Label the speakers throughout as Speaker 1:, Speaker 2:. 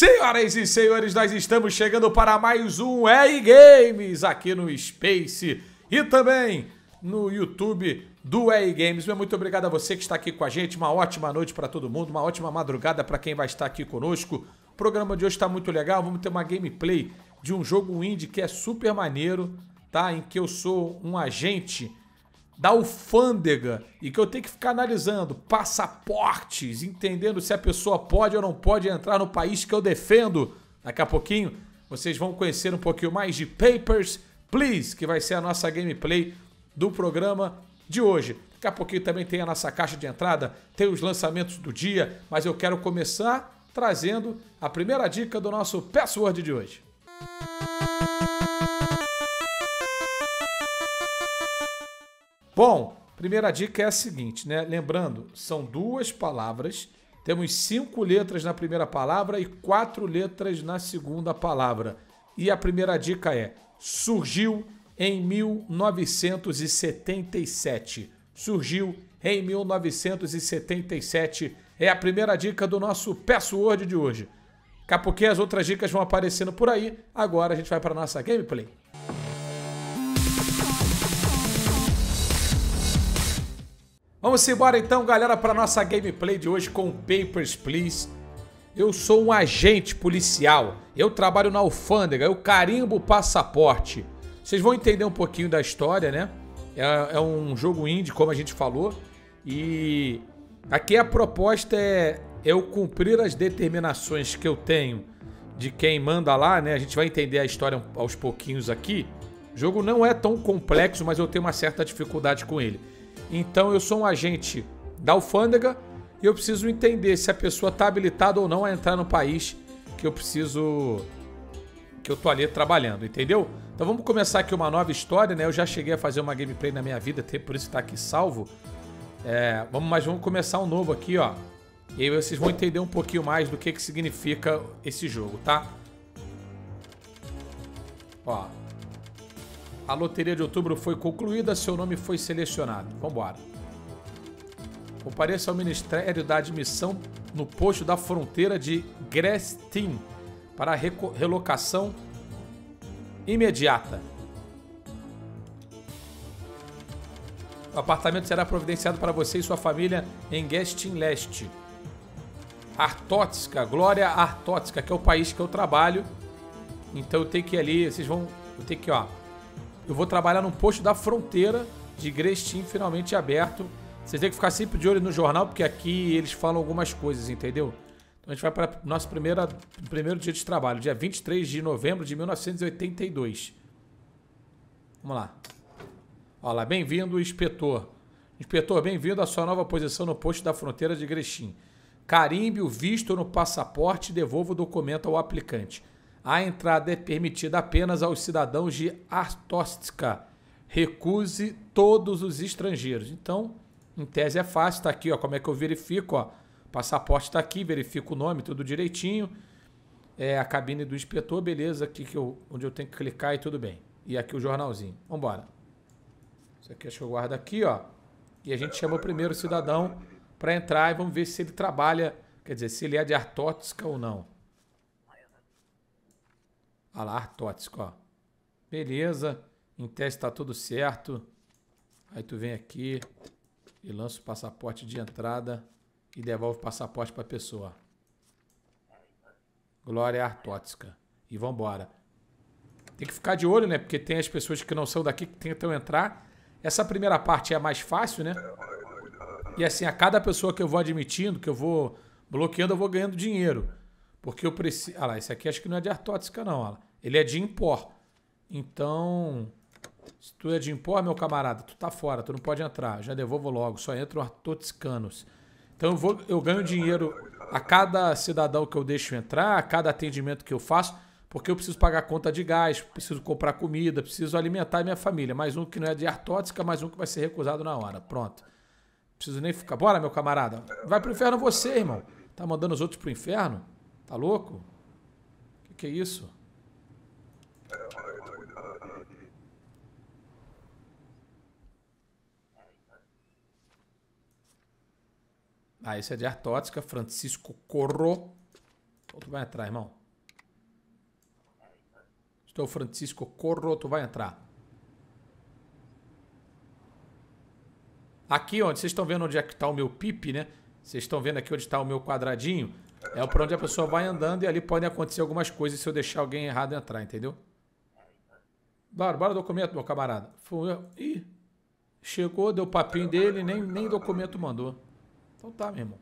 Speaker 1: Senhoras e senhores, nós estamos chegando para mais um EI Games aqui no Space e também no YouTube do EI Games. muito obrigado a você que está aqui com a gente. Uma ótima noite para todo mundo, uma ótima madrugada para quem vai estar aqui conosco. O programa de hoje está muito legal. Vamos ter uma gameplay de um jogo indie que é super maneiro, tá? Em que eu sou um agente da alfândega e que eu tenho que ficar analisando passaportes, entendendo se a pessoa pode ou não pode entrar no país que eu defendo. Daqui a pouquinho vocês vão conhecer um pouquinho mais de Papers, Please, que vai ser a nossa gameplay do programa de hoje. Daqui a pouquinho também tem a nossa caixa de entrada, tem os lançamentos do dia, mas eu quero começar trazendo a primeira dica do nosso password de hoje. Música Bom, primeira dica é a seguinte, né? Lembrando, são duas palavras. Temos cinco letras na primeira palavra e quatro letras na segunda palavra. E a primeira dica é: surgiu em 1977. Surgiu em 1977. É a primeira dica do nosso password de hoje. Capuque, as outras dicas vão aparecendo por aí. Agora a gente vai para nossa gameplay. Vamos embora então, galera, para nossa gameplay de hoje com Papers, Please. Eu sou um agente policial, eu trabalho na alfândega, eu carimbo o passaporte. Vocês vão entender um pouquinho da história, né? É, é um jogo indie, como a gente falou, e aqui a proposta é eu cumprir as determinações que eu tenho de quem manda lá, né? A gente vai entender a história aos pouquinhos aqui. O jogo não é tão complexo, mas eu tenho uma certa dificuldade com ele. Então eu sou um agente da alfândega e eu preciso entender se a pessoa está habilitada ou não a entrar no país que eu preciso que eu tô ali trabalhando, entendeu? Então vamos começar aqui uma nova história, né? Eu já cheguei a fazer uma gameplay na minha vida, por isso está aqui salvo. É, vamos, mas vamos começar um novo aqui, ó. E aí vocês vão entender um pouquinho mais do que, que significa esse jogo, tá? Ó, a loteria de outubro foi concluída, seu nome foi selecionado. embora. Compareça ao Ministério da Admissão no posto da fronteira de Grestin para relocação imediata. O apartamento será providenciado para você e sua família em Gestin Leste. Artótica, Glória Artótica, que é o país que eu trabalho. Então eu tenho que ir ali, vocês vão. Eu tenho que, ó. Eu vou trabalhar num posto da fronteira de Grestim, finalmente aberto. Você tem que ficar sempre de olho no jornal, porque aqui eles falam algumas coisas, entendeu? Então a gente vai para o nosso primeira, primeiro dia de trabalho, dia 23 de novembro de 1982. Vamos lá. Olá, bem-vindo, inspetor. Inspetor, bem-vindo à sua nova posição no posto da fronteira de Grechim. Carimbe o visto no passaporte e devolva o documento ao aplicante. A entrada é permitida apenas aos cidadãos de Artóstica. Recuse todos os estrangeiros. Então, em tese é fácil, tá aqui, ó, como é que eu verifico, ó. Passaporte está aqui, verifico o nome, tudo direitinho. É a cabine do inspetor, beleza, aqui que eu, onde eu tenho que clicar e tudo bem. E aqui o jornalzinho. Vamos embora. Isso aqui acho que eu guardo aqui, ó. E a gente chama o primeiro cidadão para entrar e vamos ver se ele trabalha, quer dizer, se ele é de artótica ou não. Alar tóxico, ó. Beleza. Em teste está tudo certo. Aí tu vem aqui e lança o passaporte de entrada e devolve o passaporte para a pessoa. Glória artótica. E vambora. Tem que ficar de olho, né? Porque tem as pessoas que não são daqui que tentam entrar. Essa primeira parte é a mais fácil, né? E assim, a cada pessoa que eu vou admitindo, que eu vou bloqueando, eu vou ganhando dinheiro. Porque eu preciso. Ah lá, esse aqui acho que não é de artótica, não. Ah Ele é de impor. Então, se tu é de impor, meu camarada, tu tá fora, tu não pode entrar. Já devolvo logo, só o artoticanos. Então eu, vou, eu ganho dinheiro a cada cidadão que eu deixo entrar, a cada atendimento que eu faço, porque eu preciso pagar conta de gás, preciso comprar comida, preciso alimentar minha família. Mais um que não é de artótica, mais um que vai ser recusado na hora. Pronto. Preciso nem ficar. Bora, meu camarada. Vai pro inferno você, irmão. Tá mandando os outros pro inferno? Tá louco? O que, que é isso? Ah, esse é de Artótica, Francisco Corro. tu vai entrar, irmão. Estou Francisco Corro, tu vai entrar. Aqui onde vocês estão vendo onde é que está o meu PIP, né? Vocês estão vendo aqui onde está o meu quadradinho? É por onde a pessoa vai andando e ali podem acontecer algumas coisas se eu deixar alguém errado entrar, entendeu? Bora, bora documento, meu camarada. Foi. Ih, chegou, deu papinho dele, nem, nem documento mandou. Então tá, meu irmão.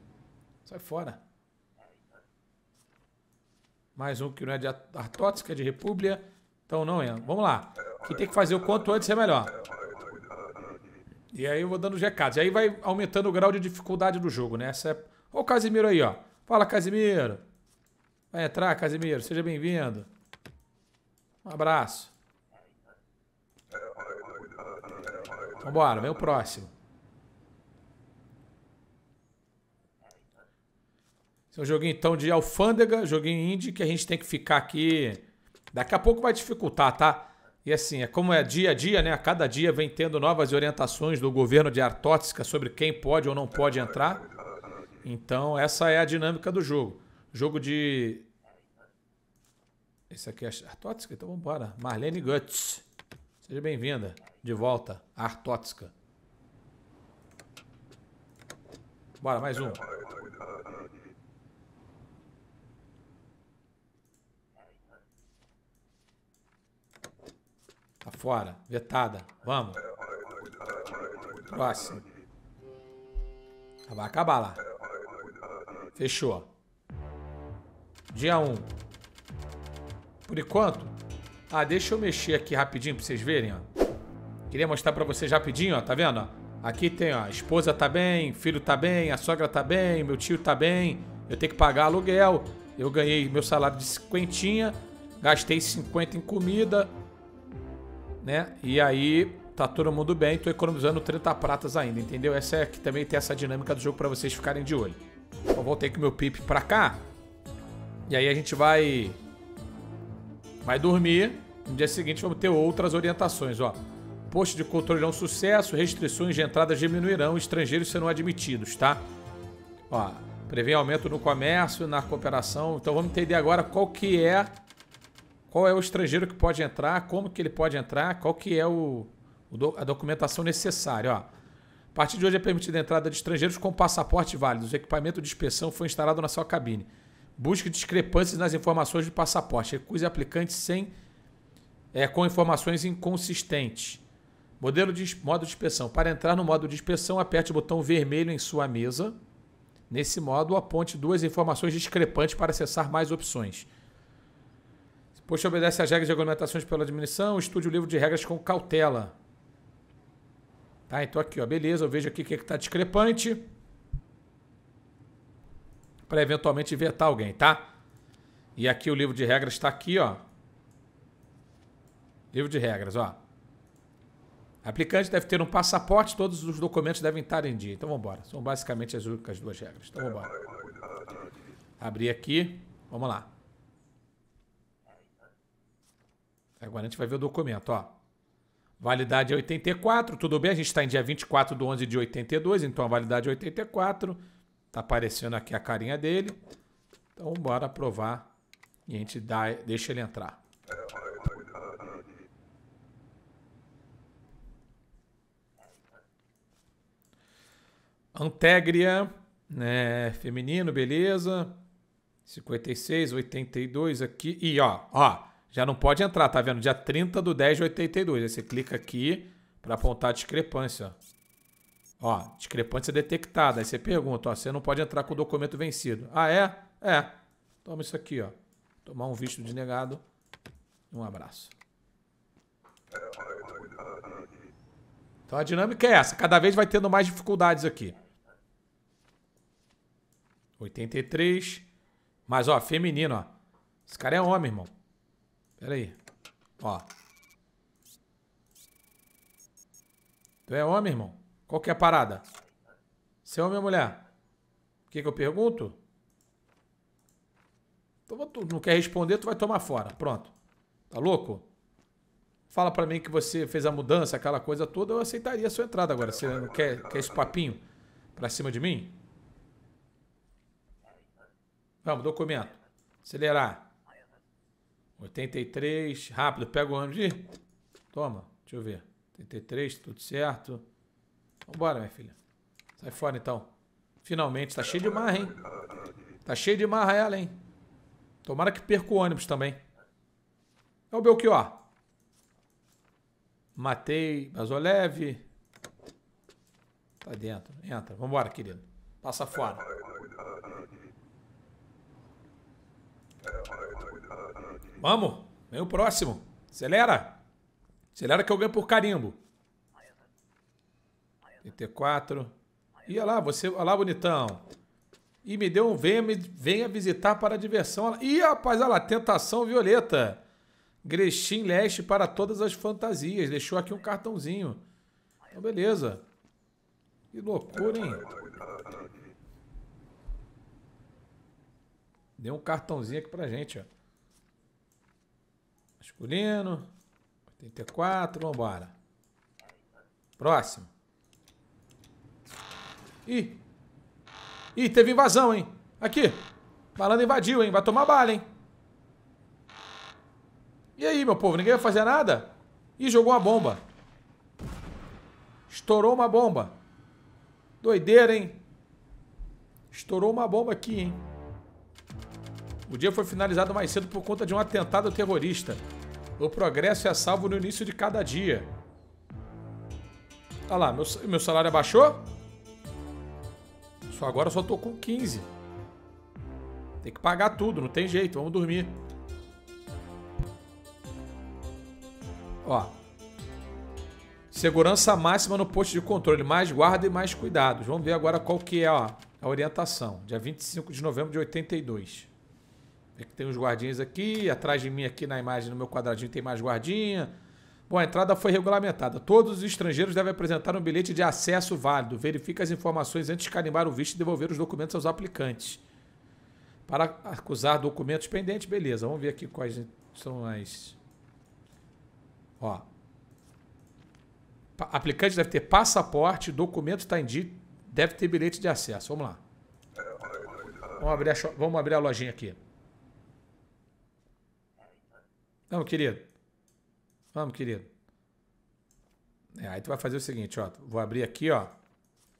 Speaker 1: Sai fora. Mais um que não é de Artótis, que é de República. Então não é. Vamos lá. Que tem que fazer o quanto antes é melhor. E aí eu vou dando os recados. E aí vai aumentando o grau de dificuldade do jogo, né? Essa é... Olha o Casimiro aí, ó. Fala, Casimiro. Vai entrar, Casimiro. Seja bem-vindo. Um abraço. Vambora, vem o próximo. Esse é um joguinho então de alfândega, joguinho indie, que a gente tem que ficar aqui. Daqui a pouco vai dificultar, tá? E assim, é como é dia a dia, né? A cada dia vem tendo novas orientações do governo de Artótica sobre quem pode ou não pode entrar. Então, essa é a dinâmica do jogo. Jogo de. Esse aqui é Artótica? Então vamos embora. Marlene Guts. Seja bem-vinda. De volta. Artótica. Bora, mais um. Tá fora. Vetada. Vamos. Próximo. Vai acabar lá. Fechou. Dia 1. Por enquanto... Ah, deixa eu mexer aqui rapidinho pra vocês verem, ó. Queria mostrar pra vocês rapidinho, ó. Tá vendo, ó? Aqui tem, ó, a esposa tá bem, filho tá bem, a sogra tá bem, meu tio tá bem, eu tenho que pagar aluguel, eu ganhei meu salário de cinquentinha, gastei 50 em comida, né? E aí tá todo mundo bem, tô economizando 30 pratas ainda, entendeu? Essa é que também tem essa dinâmica do jogo para vocês ficarem de olho. Então voltei com meu Pip pra cá. E aí a gente vai... Vai dormir. No dia seguinte vamos ter outras orientações, ó. Posto de controle é um sucesso, restrições de entrada diminuirão, estrangeiros serão admitidos, tá? Ó, prevê aumento no comércio, na cooperação. Então vamos entender agora qual que é... Qual é o estrangeiro que pode entrar, como que ele pode entrar, qual que é o, a documentação necessária, ó partir de hoje é permitida a entrada de estrangeiros com passaporte válido. O equipamento de inspeção foi instalado na sua cabine. Busque discrepâncias nas informações de passaporte. Recuse aplicante sem, é, com informações inconsistentes. Modelo de modo de inspeção. Para entrar no modo de inspeção, aperte o botão vermelho em sua mesa. Nesse modo, aponte duas informações discrepantes para acessar mais opções. Pois obedece às regras de regulamentações pela administração. estude o livro de regras com cautela. Tá, então aqui, ó, beleza, eu vejo aqui o que é está discrepante. Para eventualmente vetar alguém, tá? E aqui o livro de regras está aqui, ó. Livro de regras, ó. Aplicante deve ter um passaporte, todos os documentos devem estar em dia. Então vamos embora. São basicamente as únicas duas regras. Então vamos embora. Abrir aqui. Vamos lá. Agora a gente vai ver o documento, ó. Validade é 84, tudo bem, a gente está em dia 24 do 11 de 82, então a validade é 84. Está aparecendo aqui a carinha dele. Então bora aprovar e a gente dá, deixa ele entrar. Antegria, né, feminino, beleza. 56, 82 aqui. E ó, ó, já não pode entrar, tá vendo? Dia 30 do 10 de 82. Aí você clica aqui para apontar a discrepância. Ó, discrepância detectada. Aí você pergunta, ó, você não pode entrar com o documento vencido. Ah, é? É. Toma isso aqui, ó. Tomar um visto negado Um abraço. Então a dinâmica é essa. Cada vez vai tendo mais dificuldades aqui. 83. Mas, ó, feminino, ó. Esse cara é homem, irmão. Pera aí. Ó. Tu é homem, irmão? Qual que é a parada? Você é homem ou mulher? O que que eu pergunto? Então, tu não quer responder, tu vai tomar fora. Pronto. Tá louco? Fala pra mim que você fez a mudança, aquela coisa toda, eu aceitaria a sua entrada agora. Você não quer, quer esse papinho pra cima de mim? Vamos, documento. Acelerar. 83, rápido, pega o ônibus e... Toma, deixa eu ver. 83, tudo certo. Vambora, minha filha. Sai fora então. Finalmente, tá cheio de marra, hein? Tá cheio de marra ela, hein? Tomara que perca o ônibus também. É o Belchior. Matei Basoleve. Tá dentro. Entra. Vambora, querido. Passa fora. Vamos. Vem o próximo. Acelera. Acelera que eu ganho por carimbo. 34. E olha lá, você. Olha lá, bonitão. E me deu um venha, me, venha visitar para a diversão. Ih, rapaz, olha lá, tentação violeta. Grexim Leste para todas as fantasias. Deixou aqui um cartãozinho. Então, beleza. Que loucura, hein? Deu um cartãozinho aqui pra gente, ó. Masculino. 84, vambora. Próximo. Ih. Ih, teve invasão, hein? Aqui. Malandro invadiu, hein? Vai tomar bala, hein? E aí, meu povo? Ninguém vai fazer nada? Ih, jogou uma bomba. Estourou uma bomba. Doideira, hein? Estourou uma bomba aqui, hein? O dia foi finalizado mais cedo por conta de um atentado terrorista. O progresso é salvo no início de cada dia. Olha tá lá, meu, meu salário abaixou? Só agora eu só tô com 15. Tem que pagar tudo, não tem jeito, vamos dormir. Ó. Segurança máxima no posto de controle, mais guarda e mais cuidados. Vamos ver agora qual que é ó, a orientação. Dia 25 de novembro de 82. É que tem uns guardinhas aqui, atrás de mim aqui na imagem, no meu quadradinho tem mais guardinha. Bom, a entrada foi regulamentada. Todos os estrangeiros devem apresentar um bilhete de acesso válido. Verifique as informações antes de carimbar o visto e devolver os documentos aos aplicantes. Para acusar documentos pendentes, beleza. Vamos ver aqui quais são as... Ó. Aplicante deve ter passaporte, documento está em dia, deve ter bilhete de acesso. Vamos lá. Vamos abrir a, vamos abrir a lojinha aqui. Vamos, querido. Vamos, querido. É, aí tu vai fazer o seguinte, ó. Vou abrir aqui, ó.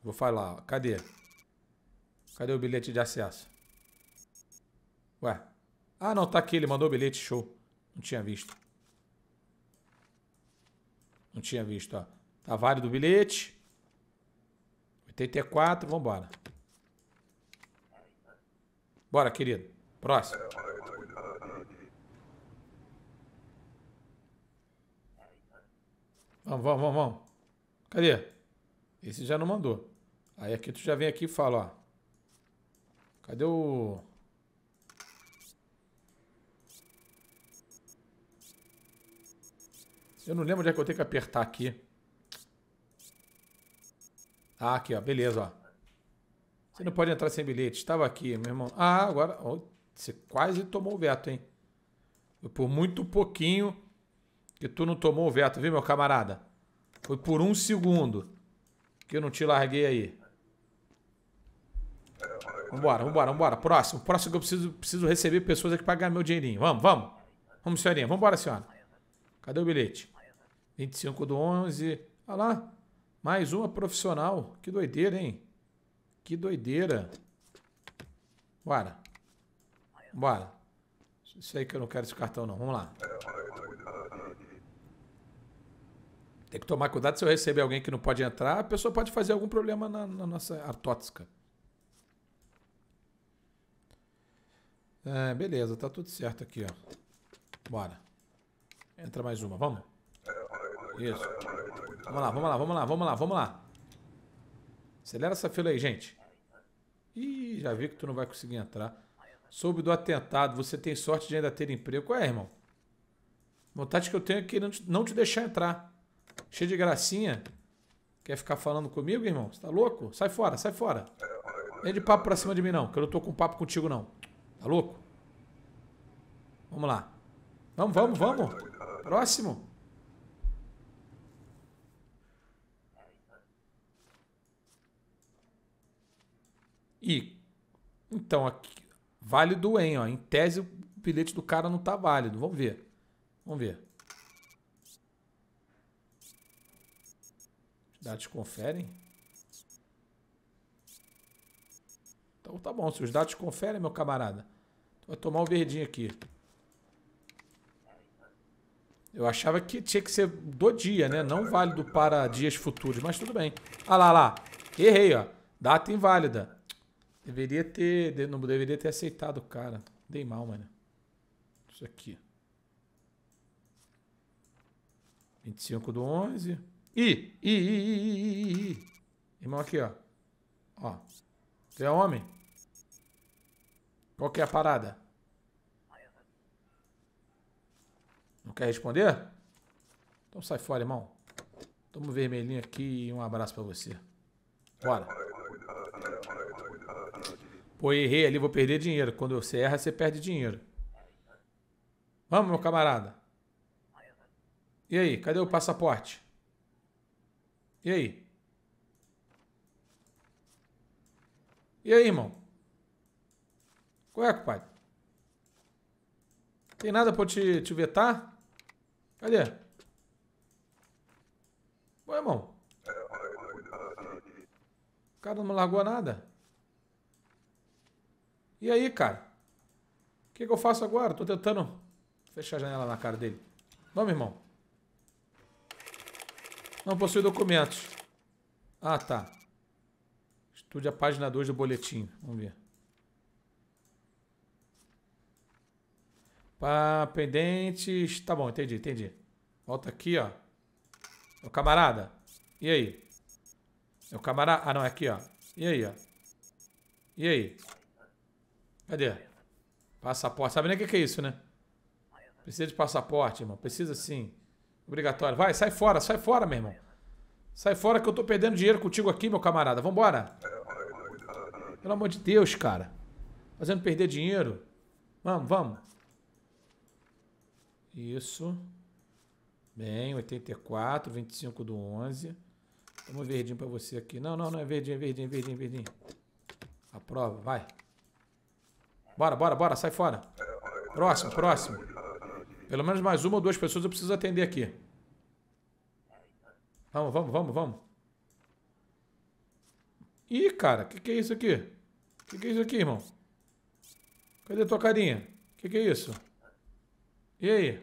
Speaker 1: Vou falar, ó. Cadê? Cadê o bilhete de acesso? Ué. Ah, não, tá aqui. Ele mandou o bilhete. Show. Não tinha visto. Não tinha visto, ó. Tá válido o bilhete. 84, vambora. Bora, querido. Próximo. Vamos, vamos, vamos, vamos. Cadê? Esse já não mandou. Aí aqui tu já vem aqui e fala, ó. Cadê o... Eu não lembro onde é que eu tenho que apertar aqui. Ah, aqui, ó. Beleza, ó. Você não pode entrar sem bilhete. Estava aqui, meu irmão. Ah, agora... você quase tomou o veto, hein? por muito pouquinho que tu não tomou o veto, viu, meu camarada? Foi por um segundo que eu não te larguei aí. Vambora, vambora, vambora. Próximo. Próximo que eu preciso, preciso receber pessoas aqui pra ganhar meu dinheirinho. Vamos, vamos. Vamos, senhorinha. Vambora, senhora. Cadê o bilhete? 25 do 11. Olha lá. Mais uma profissional. Que doideira, hein? Que doideira. Bora. Bora. Isso aí que eu não quero esse cartão, não. Vamos lá. Tem que tomar cuidado se eu receber alguém que não pode entrar, a pessoa pode fazer algum problema na, na nossa artótica. É, beleza, tá tudo certo aqui, ó. Bora. Entra mais uma, vamos? Isso. Vamos lá, vamos lá, vamos lá, vamos lá, vamos lá. Acelera essa fila aí, gente. Ih, já vi que tu não vai conseguir entrar. Soube do atentado, você tem sorte de ainda ter emprego. Qual é, irmão? Vontade que eu tenho é que não te deixar entrar. Cheio de gracinha. Quer ficar falando comigo, irmão? Você tá louco? Sai fora, sai fora. Vem de papo pra cima de mim, não, que eu não tô com papo contigo, não. Tá louco? Vamos lá. Vamos, vamos, vamos. Próximo. E então aqui válido em, ó, em tese o bilhete do cara não tá válido. Vamos ver. Vamos ver. dados conferem? Então tá bom, se os dados conferem, meu camarada. Vai tomar o verdinho aqui. Eu achava que tinha que ser do dia, né? Não válido para dias futuros, mas tudo bem. Ah lá, lá. Errei, ó. Data inválida. Deveria ter... Não deveria ter aceitado, cara. Dei mal, mano. Isso aqui. 25 do 11... I, I, I, I, I, Irmão aqui, ó. Ó. Você é homem? Qual que é a parada? Não quer responder? Então sai fora, irmão. Toma um vermelhinho aqui e um abraço pra você. Bora. Pô, errei ali, vou perder dinheiro. Quando você erra, você perde dinheiro. Vamos, meu camarada. E aí, cadê o passaporte? E aí? E aí, irmão? Qual é, pai? Tem nada pra eu te, te vetar? Cadê? Ué, irmão? O cara não largou nada. E aí, cara? O que, que eu faço agora? Tô tentando fechar a janela na cara dele. Vamos, irmão. Não possui documentos. Ah, tá. Estude a página 2 do boletim. Vamos ver. Pá, pendentes. Tá bom, entendi, entendi. Volta aqui, ó. Meu é camarada. E aí? Meu é camarada. Ah, não, é aqui, ó. E aí, ó. E aí? Cadê? Passaporte. Sabe nem o que é isso, né? Precisa de passaporte, irmão. Precisa sim. Obrigatório. Vai, sai fora, sai fora, meu irmão. Sai fora que eu tô perdendo dinheiro contigo aqui, meu camarada. Vambora. Pelo amor de Deus, cara. Fazendo perder dinheiro. Vamos, vamos. Isso. Bem, 84, 25 do 11. Toma verdinho pra você aqui. Não, não, não é verdinho, é verdinho, é verdinho, é verdinho. Aprova, vai. Bora, bora, bora, sai fora. Próximo, próximo. Pelo menos mais uma ou duas pessoas eu preciso atender aqui. Vamos, vamos, vamos, vamos. Ih, cara, o que, que é isso aqui? O que, que é isso aqui, irmão? Cadê tua carinha? O que, que é isso? E aí?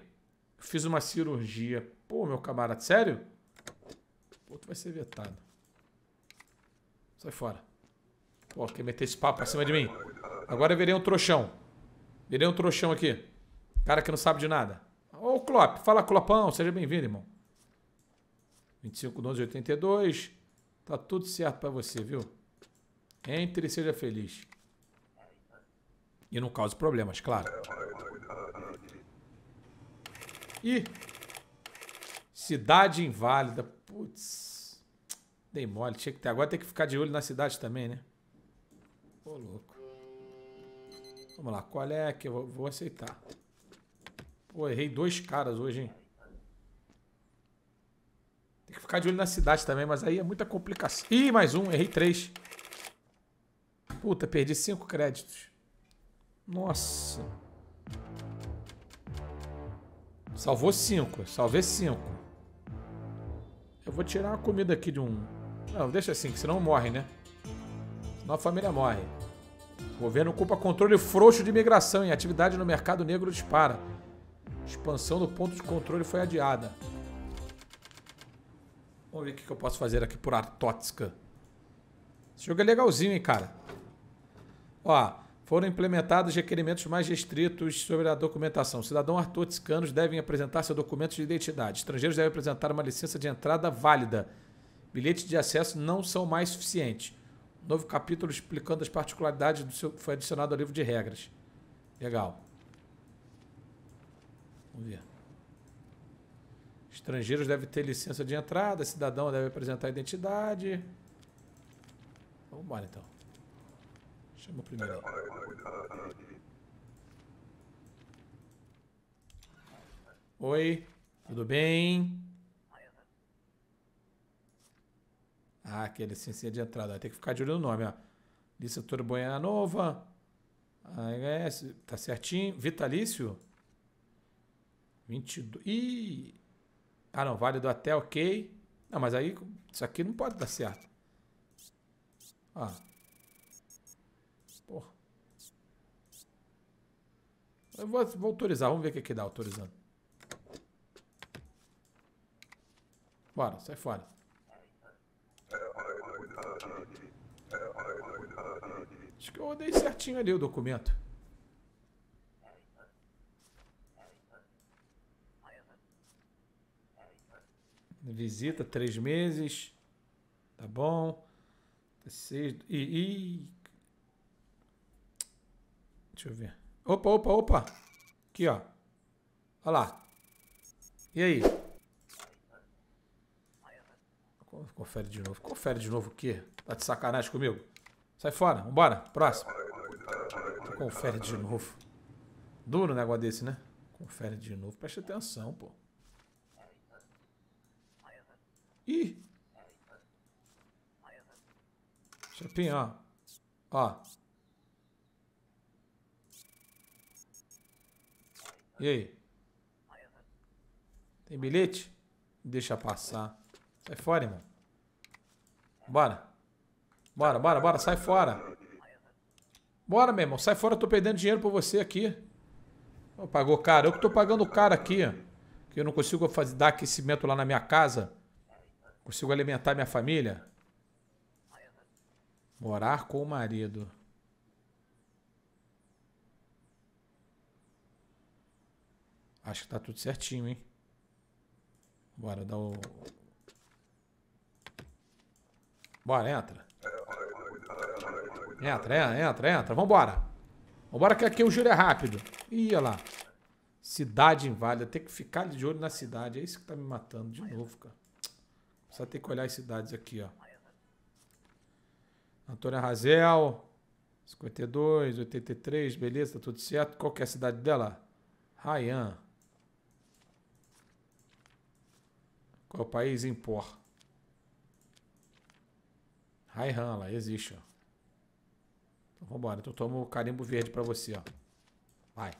Speaker 1: Fiz uma cirurgia. Pô, meu camarada, sério? Pô, tu vai ser vetado. Sai fora. Pô, quer meter esse papo pra cima de mim? Agora eu virei um trouxão. Virei um trouxão aqui. Cara que não sabe de nada. Ô, Clop, fala Clopão, seja bem-vindo, irmão. 25 82. Tá tudo certo para você, viu? Entre e seja feliz. E não cause problemas, claro. E cidade inválida. Putz. Dei mole, tinha que ter. Agora tem que ficar de olho na cidade também, né? Ô, louco. Vamos lá, qual é que eu vou aceitar? Pô, errei dois caras hoje, hein? Tem que ficar de olho na cidade também, mas aí é muita complicação. Ih, mais um, errei três. Puta, perdi cinco créditos. Nossa. Salvou cinco. Salvei cinco. Eu vou tirar a comida aqui de um... Não, deixa assim, que senão morre, né? Senão a família morre. O governo culpa controle frouxo de imigração e atividade no mercado negro dispara. Expansão do ponto de controle foi adiada. Vamos ver o que eu posso fazer aqui por Artótica. Esse jogo é legalzinho, hein, cara. Ó, foram implementados requerimentos mais restritos sobre a documentação. Cidadãos artoticanos devem apresentar seus documentos de identidade. Estrangeiros devem apresentar uma licença de entrada válida. Bilhetes de acesso não são mais suficientes. Novo capítulo explicando as particularidades do seu, foi adicionado ao livro de regras. Legal. Vamos ver. Estrangeiros devem ter licença de entrada, cidadão deve apresentar identidade. Vamos embora então. Chama o primeiro. Oi, tudo bem? Ah, aqui é licença de entrada. Vai ter que ficar de olho no nome, ó. Licenciatura Boiana Nova. AS, ah, é, tá certinho. Vitalício? 22. Ih! Ah, não, válido até ok. Não, mas aí isso aqui não pode dar certo. Ah. Porra. Eu vou, vou autorizar, vamos ver o que, é que dá autorizando. Bora, sai fora. Acho que eu rodei certinho ali o documento. Visita três meses. Tá bom. Seis, e, e... Deixa eu ver. Opa, opa, opa. Aqui, ó. Olha lá. E aí? Confere de novo. Confere de novo o quê? Tá de sacanagem comigo? Sai fora. Vambora. Próximo. Confere de novo. Duro um negócio desse, né? Confere de novo. Preste atenção, pô. Ih! Chapinha, ó. Ó. E aí? Tem bilhete? Deixa passar. Sai fora, irmão. Bora. Bora, bora, bora. Sai fora. Bora, meu irmão. Sai fora. Eu tô perdendo dinheiro por você aqui. pagou caro. Eu que tô pagando caro aqui. Que eu não consigo fazer, dar aquecimento lá na minha casa. Consigo alimentar minha família? Morar com o marido. Acho que tá tudo certinho, hein? Bora dar o. Bora, entra. Entra, entra, é, entra, entra. Vambora. Vambora que aqui o giro é rápido. Ih, olha lá. Cidade inválida. Tem que ficar de olho na cidade. É isso que tá me matando de novo, cara. Só tem que olhar as cidades aqui, ó. Antônia Razel, 52, 83, beleza, tá tudo certo. Qual que é a cidade dela? Rayan. Qual é o país? Impor. Raihan, lá existe, ó. Então vambora. Então toma o carimbo verde pra você, ó. Vai.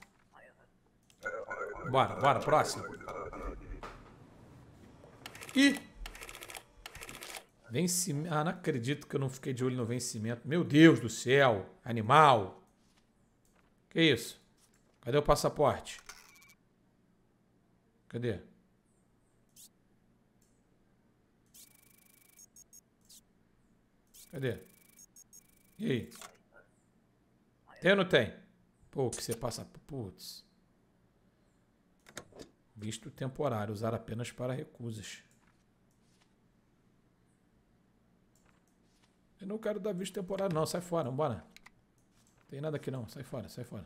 Speaker 1: Bora, bora, próximo. Ih! Vencimento. Ah, não acredito que eu não fiquei de olho no vencimento. Meu Deus do céu! Animal! Que isso? Cadê o passaporte? Cadê? Cadê? E aí? Tem ou não tem? Pô, que você passa. Putz. Visto temporário, usar apenas para recusas. Eu não quero dar vídeo temporário, não. Sai fora, vambora. Tem nada aqui, não. Sai fora, sai fora.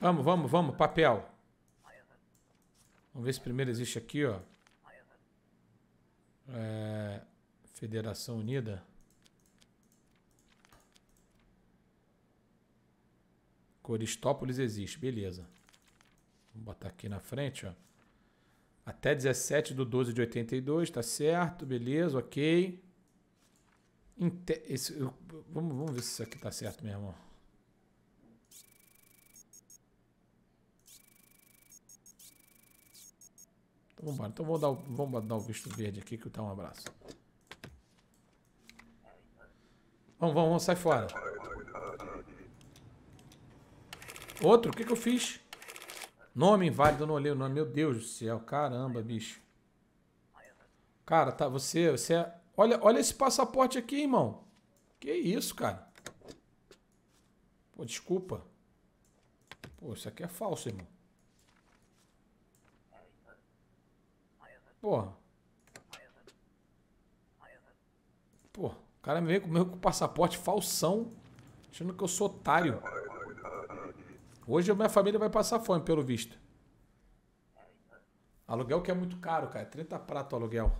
Speaker 1: Vamos, vamos, vamos. Papel. Vamos ver se primeiro existe aqui, ó. É... Federação Unida. Coristópolis existe, beleza. Vou botar aqui na frente, ó. Até 17 do 12 de 82, tá certo, beleza, ok. Inte esse, eu, vamos, vamos ver se isso aqui tá certo mesmo Então vamos embora. Então vou dar, vamos dar o visto verde aqui que eu dá tá um abraço. Vamos, vamos, vamos, sai fora. Outro? O que, que eu fiz? Nome inválido, eu não olhei o nome. Meu Deus do céu, caramba, bicho. Cara, tá, você, você é... Olha, olha esse passaporte aqui, irmão. Que isso, cara? Pô, desculpa. Pô, isso aqui é falso, irmão. Porra. pô o cara me veio com o passaporte falsão, achando que eu sou otário. Hoje a minha família vai passar fome, pelo visto. Aluguel que é muito caro, cara. 30 prato o aluguel.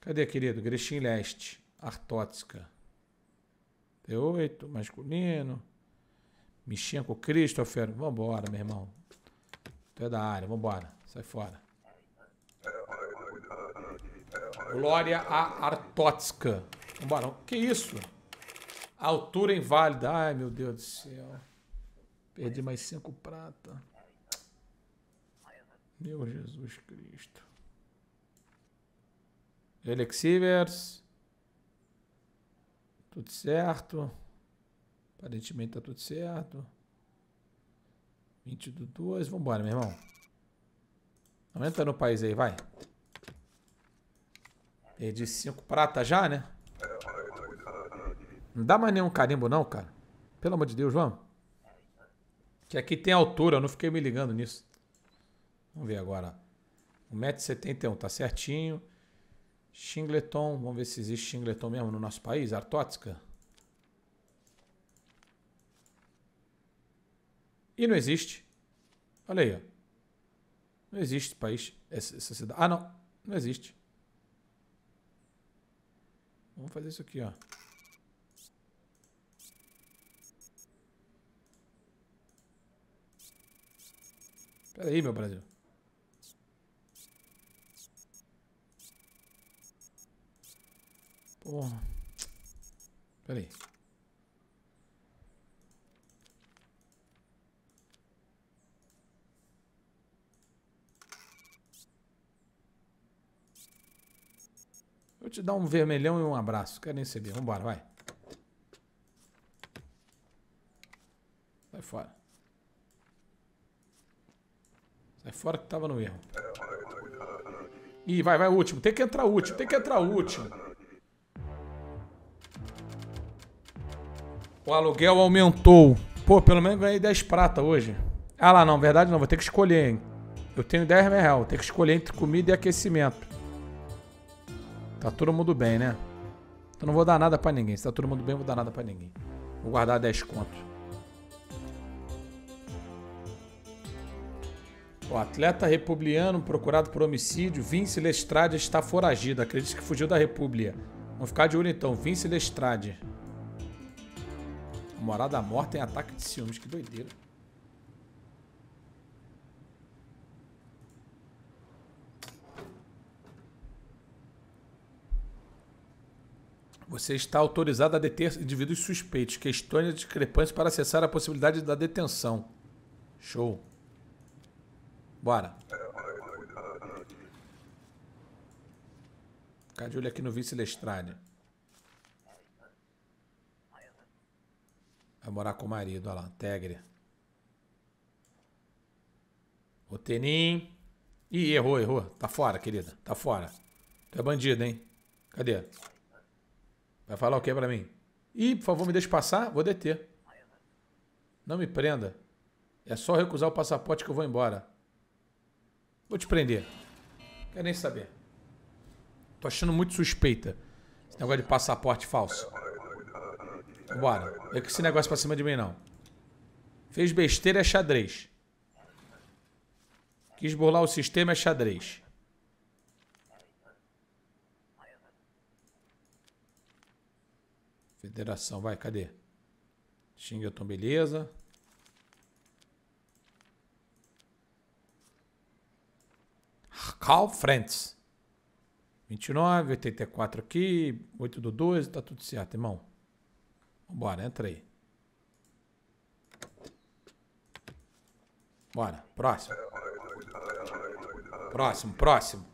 Speaker 1: Cadê, querido? Grechim Leste. Artótica. T8, masculino. com Christopher. Vambora, meu irmão. Tu é da área, vambora. Sai fora. Glória a Artótica. Vambora. Que isso? Altura inválida. Ai, meu Deus do céu. Perdi mais cinco prata. Meu Jesus Cristo. Elixivers. Tudo certo. Aparentemente tá tudo certo. 20 do 2. Vambora, meu irmão. Aumenta no país aí, vai. Perdi 5 prata já, né? Não dá mais nenhum carimbo não, cara. Pelo amor de Deus, vamos. Que aqui tem altura, eu não fiquei me ligando nisso. Vamos ver agora. 1,71m, tá certinho. Shingleton, vamos ver se existe Shingleton mesmo no nosso país, Artótica. E não existe. Olha aí, ó. Não existe país, essa, essa cidade. Ah, não. Não existe. Vamos fazer isso aqui, ó. aí meu Brasil. Porra. aí. Vou te dar um vermelhão e um abraço. Quero receber. Vambora, vai. Vai fora. É fora que tava no erro. Ih, vai, vai, último. Tem que entrar último, tem que entrar último. O aluguel aumentou. Pô, pelo menos ganhei 10 prata hoje. Ah lá, não, verdade não, vou ter que escolher, hein? Eu tenho 10 mil reais, vou ter que escolher entre comida e aquecimento. Tá todo mundo bem, né? Então não vou dar nada pra ninguém. Se tá todo mundo bem, eu vou dar nada pra ninguém. Vou guardar 10 contos. O atleta republicano procurado por homicídio, Vince Lestrade, está foragido. Acredita que fugiu da República. Vamos ficar de olho então. Vince Lestrade. Morada morta em ataque de ciúmes. Que doideira. Você está autorizado a deter indivíduos suspeitos. Questões a discrepância para acessar a possibilidade da detenção. Show. Bora. Ficar de olho aqui no vice Lestrade. Vai morar com o marido, olha lá, Tegre. O Tenin. Ih, errou, errou. Tá fora, querida. Tá fora. Tu é bandido, hein? Cadê? Vai falar o que pra mim? Ih, por favor, me deixe passar? Vou deter. Não me prenda. É só recusar o passaporte que eu vou embora. Vou te prender. Quer nem saber. Tô achando muito suspeita esse negócio de passaporte falso. Bora. é com esse negócio pra cima de mim, não. Fez besteira é xadrez. Quis burlar o sistema é xadrez. Federação, vai, cadê? Xingaton, beleza. Carl Frantz. 29, 84 aqui, 8 do 2, tá tudo certo, irmão. Bora, entra aí. Bora, próximo. Próximo, próximo.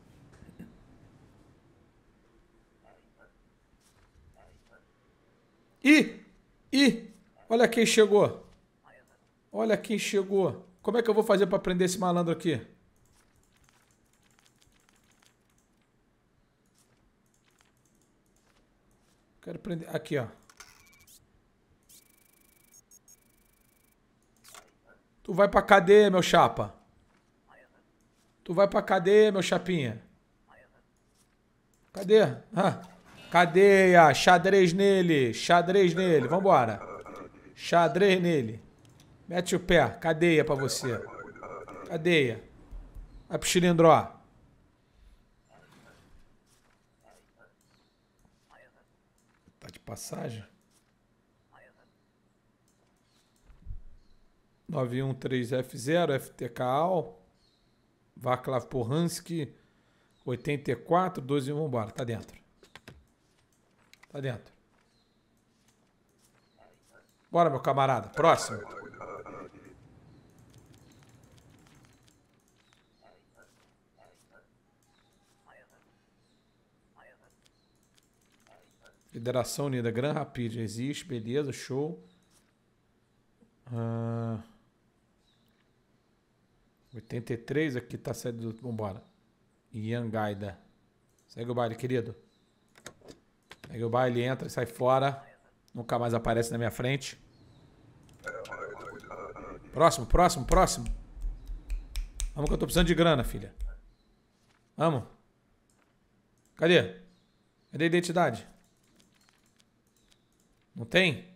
Speaker 1: Ih! Ih! Olha quem chegou. Olha quem chegou. Como é que eu vou fazer para prender esse malandro aqui? Quero prender. Aqui, ó. Tu vai pra cadeia, meu chapa. Tu vai pra cadeia, meu chapinha. Cadê? Ah, cadeia. Xadrez nele. Xadrez nele. Vambora. Xadrez nele. Mete o pé. Cadeia pra você. Cadeia. Vai pro xilindró. passagem. 913F0, FTK FTKAL, Vaclav Pohanski, 84, 12, vamos embora, tá dentro. Tá dentro. Bora, meu camarada, próximo. Federação Unida, Gran Rapide existe, beleza, show. 83 ah, aqui tá saindo. Vambora. Ian Gaida. Segue o baile, querido. Segue o baile, entra, sai fora. Nunca mais aparece na minha frente. Próximo, próximo, próximo. Vamos que eu tô precisando de grana, filha. Vamos. Cadê? Cadê a identidade? Não tem?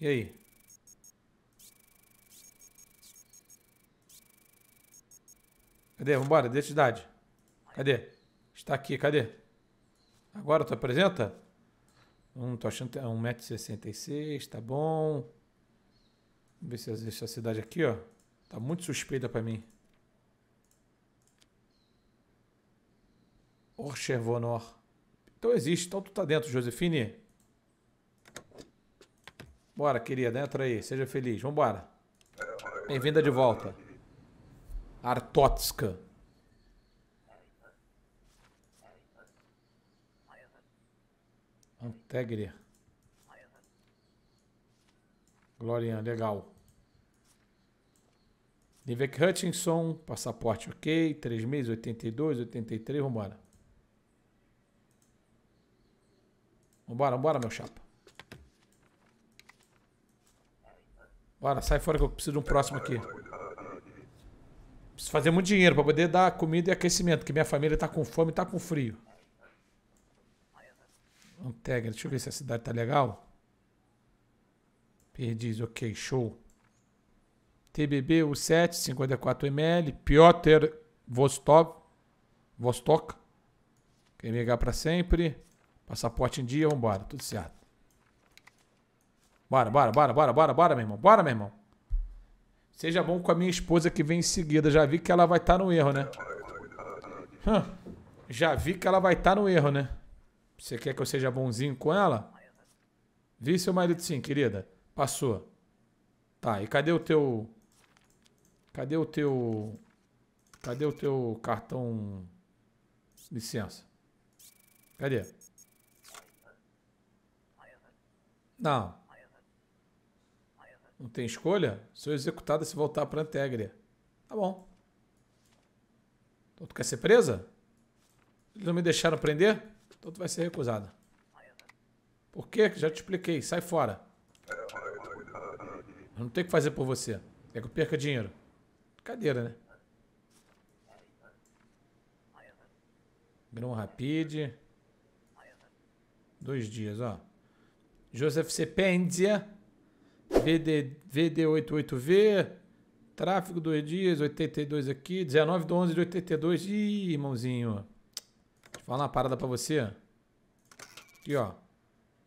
Speaker 1: E aí? Cadê? Vambora, identidade. Cadê? Está aqui, cadê? Agora tu apresenta? Hum, tô achando que é 1,66m, tá bom. Vamos ver se essa cidade aqui, ó. Tá muito suspeita pra mim. Orchervonor. Então existe, então tu tá dentro, Josefine. Bora, querida, entra aí. Seja feliz. Vambora. Bem-vinda de volta. Artotska. Antegre. Glorian, legal. Nivek Hutchinson, passaporte ok. 3 meses, 82, 83, vambora. Vambora, vambora, meu chapa. Bora, sai fora que eu preciso de um próximo aqui. Preciso fazer muito dinheiro para poder dar comida e aquecimento, porque minha família tá com fome e tá com frio. Antegra, deixa eu ver se a cidade tá legal. Perdiz, ok, show. TBB U7, 54ml. Piotr Vostov, Vostok. Quem ligar para sempre. Passaporte em dia, vambora, tudo certo. Bora, bora, bora, bora, bora, bora, meu irmão. Bora, meu irmão. Seja bom com a minha esposa que vem em seguida. Já vi que ela vai estar tá no erro, né? Hum, já vi que ela vai estar tá no erro, né? Você quer que eu seja bonzinho com ela? Vi seu marido sim, querida. Passou. Tá, e cadê o teu. Cadê o teu. Cadê o teu cartão. Licença. Cadê? Não. Não tem escolha? Sou executada se voltar para Antegria. Tá bom. Então tu quer ser presa? Eles não me deixaram prender? Então tu vai ser recusada. Por quê? Já te expliquei. Sai fora. Eu não tenho o que fazer por você. Quer é que eu perca dinheiro? Cadeira, né? Grão Rapide. Dois dias, ó. Joseph Sependia. VD, VD88V, tráfego dois dias, 82 aqui, 19 do 11 de 82. Ih, irmãozinho. Deixa eu falar uma parada pra você. Aqui, ó. Como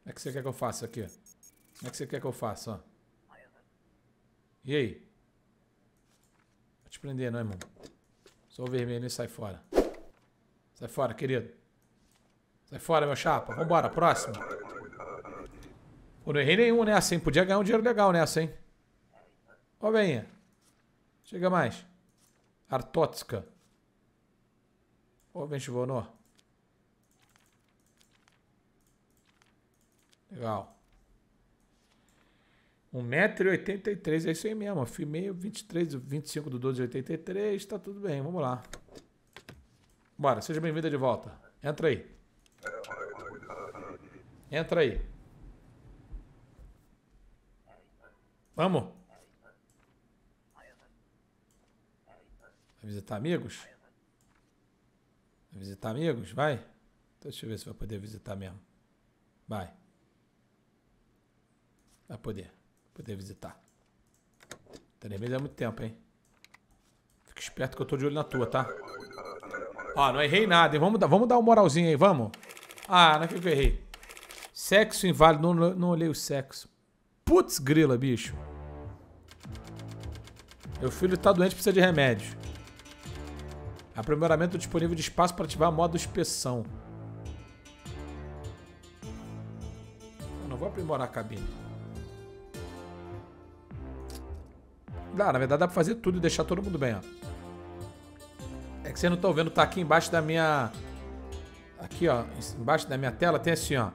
Speaker 1: é que você quer que eu faça aqui? Como é que você quer que eu faça, ó? E aí? Vou te prender, não, irmão. Sou vermelho e sai fora. Sai fora, querido. Sai fora, meu chapa. Vambora, próximo. Pô, não errei nenhum nessa, né? hein? Podia ganhar um dinheiro legal nessa, né, hein? Ó, venha. Chega mais. Artótica. Ó, Ventivonó. Legal. 1,83m, é isso aí mesmo. Fui meio 23, 25 do 12, 83, tá tudo bem, vamos lá. Bora, seja bem-vinda de volta. Entra aí. Entra aí. Vamos? Vai visitar amigos? Vai visitar amigos? Vai? Então deixa eu ver se vai poder visitar mesmo. Vai. Vai poder. Poder visitar. Três meses é muito tempo, hein? Fica esperto que eu tô de olho na tua, tá? Ó, não errei nada, hein? Vamos dar, vamos dar um moralzinho aí, vamos? Ah, não é que eu errei. Sexo inválido, não, não olhei o sexo. Putz grila, bicho. Meu filho tá doente, precisa de remédio. Aprimoramento disponível de espaço para ativar modo inspeção. Eu não vou aprimorar a cabine. Dá, na verdade dá pra fazer tudo e deixar todo mundo bem, ó. É que vocês não estão vendo, tá aqui embaixo da minha... Aqui, ó, embaixo da minha tela tem assim, ó.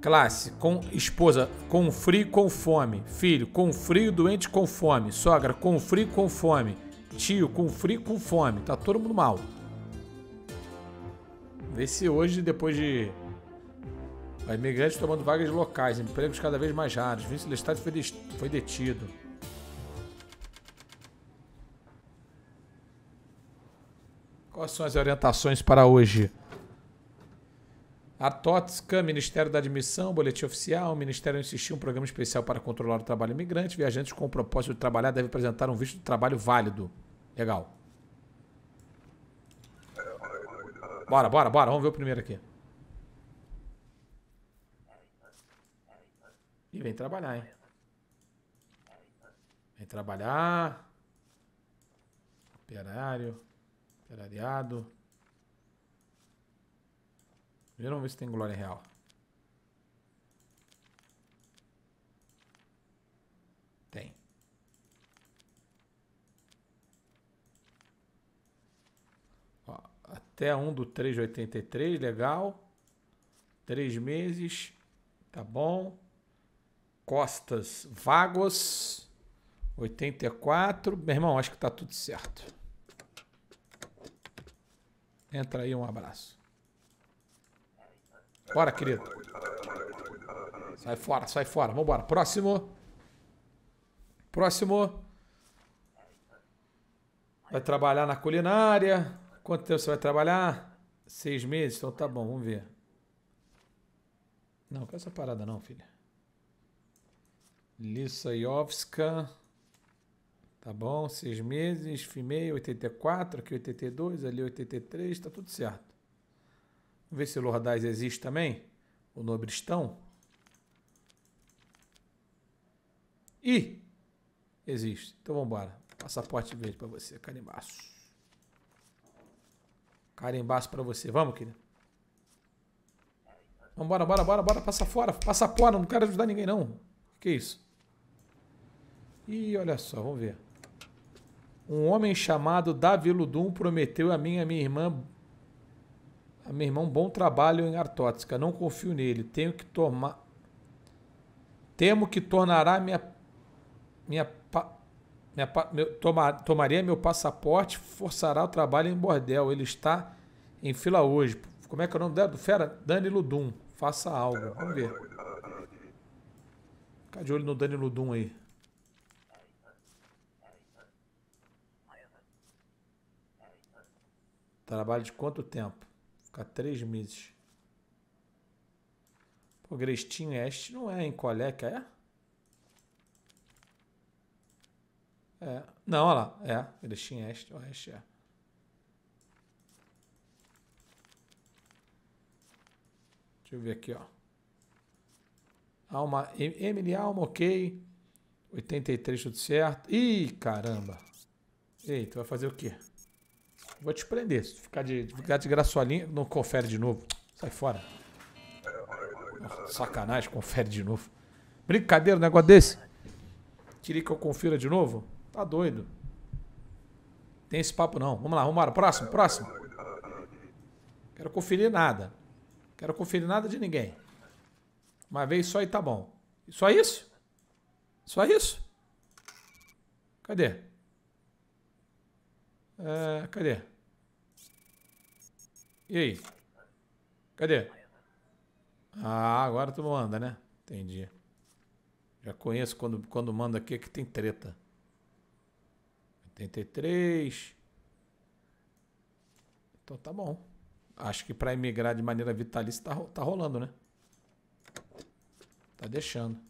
Speaker 1: Classe, com esposa, com frio, com fome. Filho, com frio, doente, com fome. Sogra, com frio, com fome. Tio, com frio, com fome. Tá todo mundo mal. Vê se hoje, depois de. Imigrantes tomando vagas locais, empregos cada vez mais raros. Vinícius Lestat foi, foi detido. Quais são as orientações para hoje? A TOTSCA, Ministério da Admissão, Boletim Oficial, o Ministério insistiu um programa especial para controlar o trabalho imigrante. Viajantes com o propósito de trabalhar devem apresentar um visto de trabalho válido. Legal. Bora, bora, bora. Vamos ver o primeiro aqui. E vem trabalhar, hein? Vem trabalhar. Operário. Operariado. Já não vi se tem glória real. Tem. Ó, até 1 do 3 de 83, legal. Três meses, tá bom. Costas Vagos, 84. Meu irmão, acho que tá tudo certo. Entra aí, um abraço. Bora, querido. Sai fora, sai fora. Vambora. Próximo. Próximo. Vai trabalhar na culinária. Quanto tempo você vai trabalhar? Seis meses? Então tá bom, vamos ver. Não, com essa parada não, filha. Jovska. Tá bom, seis meses. Fimei, 84, aqui 82, ali 83, tá tudo certo. Vamos ver se Lordaz existe também. O Nobristão. E existe. Então vamos embora. Passaporte verde para você, carimbaço. Carimbaço para você. Vamos, querida. Vambora, bora, bora, bora, passa fora, passa fora, não quero ajudar ninguém não. Que isso? E olha só, vamos ver. Um homem chamado Davi Ludum prometeu a mim e a minha irmã meu irmão, bom trabalho em Artótica. Não confio nele. Tenho que tomar. Temo que tornará minha. minha, pa... minha pa... meu... Tomar... tomaria meu passaporte, forçará o trabalho em bordel. Ele está em fila hoje. Como é que é o nome dela? Do fera? Dani Ludum. Faça algo. Vamos ver. Fica de olho no Dani Ludum aí. Trabalho de quanto tempo? Ficar três meses. Pô, Grestin Este não é em Coleca, é? É. Não, olha lá. É. Grestin Este. Oeste é. Deixa eu ver aqui, ó. Alma, Emily Alma, ok. 83, tudo certo. Ih, caramba. Ei, tu vai fazer o quê? Vou te prender. Se ficar de, ficar de graçolinha, não confere de novo. Sai fora. sacanagem, confere de novo. Brincadeira, um negócio desse. Queria que eu confira de novo? Tá doido. Tem esse papo não. Vamos lá, Romário. Próximo, próximo. Quero conferir nada. Quero conferir nada de ninguém. Uma vez só e tá bom. Só isso? Só isso? Cadê? É, cadê? E aí? Cadê? Ah, agora tu manda, né? Entendi. Já conheço quando, quando manda aqui é que tem treta. 83. Então tá bom. Acho que para emigrar de maneira vitalista tá, tá rolando, né? Tá deixando.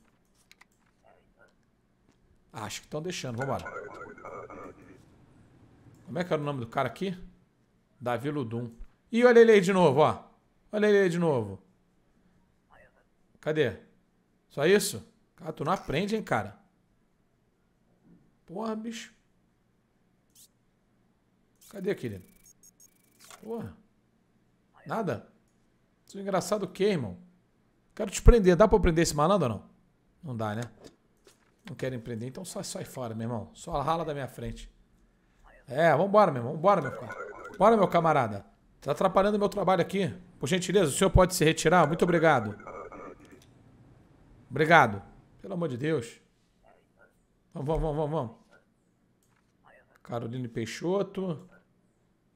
Speaker 1: Acho que estão deixando. Vambora. Como é que era o nome do cara aqui? Davi Ludum. Ih, olha ele aí de novo, ó. Olha ele aí de novo. Cadê? Só isso? Cara, tu não aprende, hein, cara? Porra, bicho. Cadê, querido? Porra. Nada? Isso é engraçado o quê, irmão? Quero te prender. Dá pra prender esse malandro ou não? Não dá, né? Não quero empreender, então só sai fora, meu irmão. Só rala da minha frente. É, vambora, meu irmão. Vambora, meu cara. Bora, meu camarada. Tá atrapalhando meu trabalho aqui. Por gentileza, o senhor pode se retirar? Muito obrigado. Obrigado. Pelo amor de Deus. Vamos, vamos, vamos, vamos. Caroline Peixoto.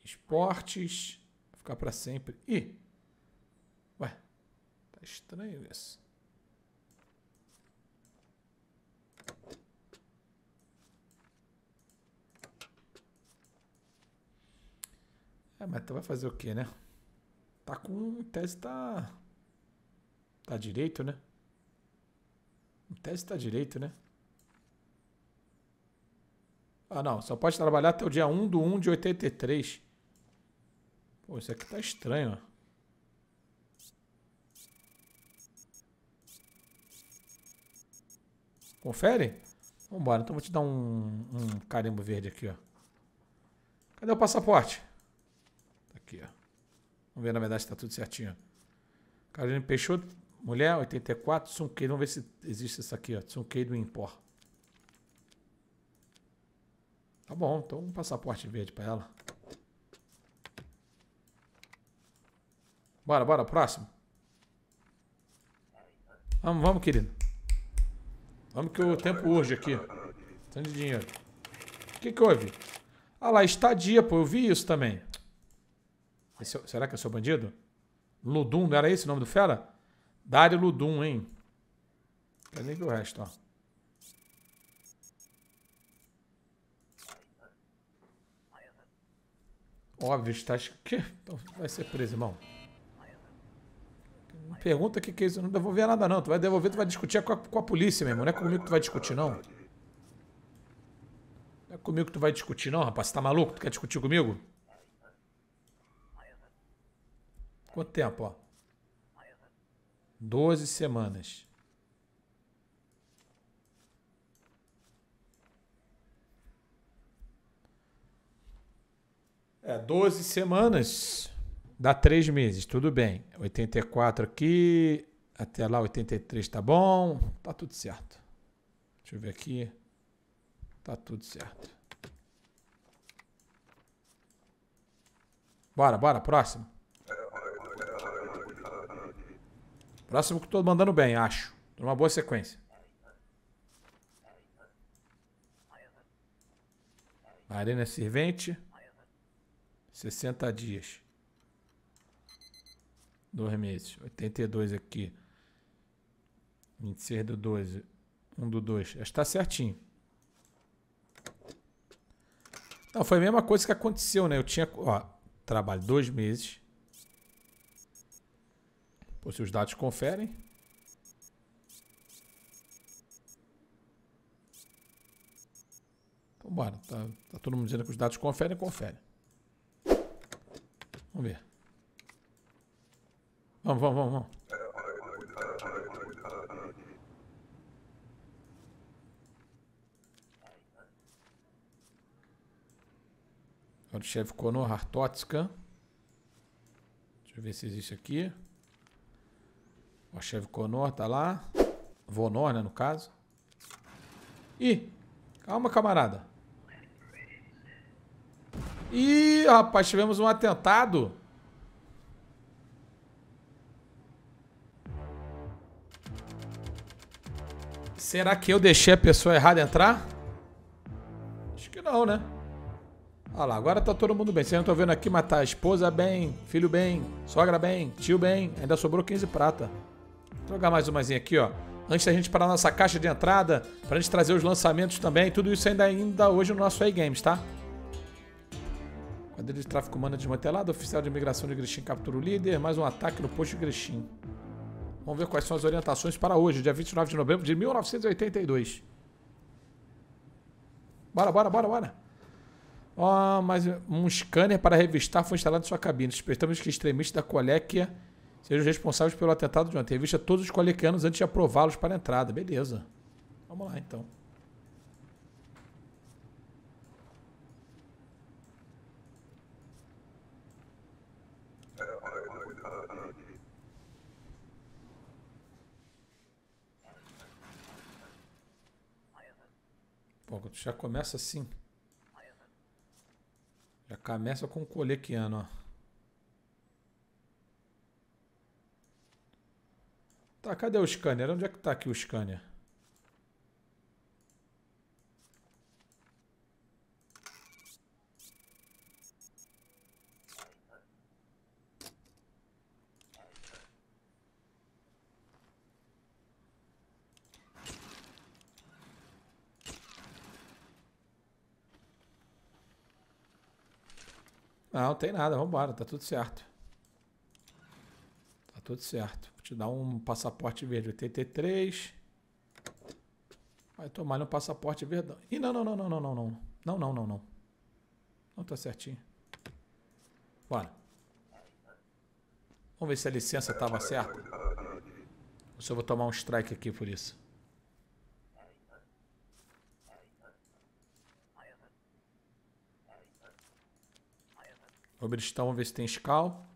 Speaker 1: Esportes. Vai ficar pra sempre. Ih. Ué. Tá estranho isso. É, mas tu então vai fazer o quê, né? Tá com. tese tá. Tá direito, né? O tese tá direito, né? Ah, não. Só pode trabalhar até o dia 1 do 1 de 83. Pô, isso aqui tá estranho, ó. Confere? Vambora. Então vou te dar um, um carimbo verde aqui, ó. Cadê o passaporte? aqui, ó. Vamos ver, na verdade, se tá tudo certinho. Carolina Peixoto, mulher, 84, Tsunkei. Vamos ver se existe isso aqui, ó. Tsunkei do Impor. Tá bom, então um passaporte verde para ela. Bora, bora, próximo. Vamos, vamos, querido. Vamos que o tempo urge aqui. Tanto de dinheiro. O que que houve? Ah lá, estadia, pô. Eu vi isso também. Esse, é será que eu sou bandido? Ludum, não era esse o nome do fera? Dario Ludum, hein? Quero nem ver o resto, ó. Óbvio, está... Que? Então vai ser preso, irmão. pergunta o que, que é isso. Eu não devolver nada, não. Tu vai devolver, tu vai discutir é com a, com a polícia, mesmo, Não é comigo que tu vai discutir, não. Não é comigo que tu vai discutir, não, rapaz. Você tá maluco? Tu quer discutir comigo? Quanto tempo, ó? 12 semanas. É, 12 semanas dá 3 meses, tudo bem. 84 aqui, até lá 83 tá bom, tá tudo certo. Deixa eu ver aqui. Tá tudo certo. Bora, bora, próximo. Próximo que estou mandando bem, acho. Tô numa boa sequência. Arena Servente. 60 dias. Dois meses. 82 aqui. 26 do 12. 1 do 2. Já está certinho. Não, foi a mesma coisa que aconteceu, né? Eu tinha. Ó, trabalho dois meses. Pô, se os dados conferem. Então bora, tá, tá todo mundo dizendo que os dados conferem, confere. Vamos ver. Vamos, vamos, vamos, vamos. o chefe Conor Hartotska. Deixa eu ver se existe aqui. O chefe Conor tá lá. Vonor, né, no caso. Ih, calma, camarada. Ih, rapaz, tivemos um atentado. Será que eu deixei a pessoa errada entrar? Acho que não, né? Olha lá, agora tá todo mundo bem. Vocês não estão vendo aqui matar tá esposa bem, filho bem, sogra bem, tio bem. Ainda sobrou 15 prata jogar mais uma aqui, ó. Antes da gente parar nossa caixa de entrada, pra gente trazer os lançamentos também. Tudo isso ainda, ainda hoje no nosso Games, tá? Quadrilha de tráfico humano desmantelado, oficial de imigração de Grixim captura o líder, mais um ataque no posto de Grixim. Vamos ver quais são as orientações para hoje, dia 29 de novembro de 1982. Bora, bora, bora, bora. Ó, oh, mais um scanner para revistar foi instalado em sua cabine. Despertamos que extremista da Coléquia sejam responsáveis pelo atentado de ontem. Revista todos os qualicanos antes de aprová-los para a entrada. Beleza. Vamos lá, então. Pô, já começa assim. Já começa com o colequiano, ó. Tá, cadê o scanner? Onde é que tá aqui o scanner? Não, tem nada, vambora, tá tudo certo. Tá tudo certo te dá um passaporte verde TT3, Vai tomar um passaporte verdão. Ih, não, não, não, não, não, não, não. Não, não, não, não. Não tá certinho. Bora. Vamos ver se a licença tava certa. Eu vou tomar um strike aqui por isso. Obristão, vamos ver se tem escal.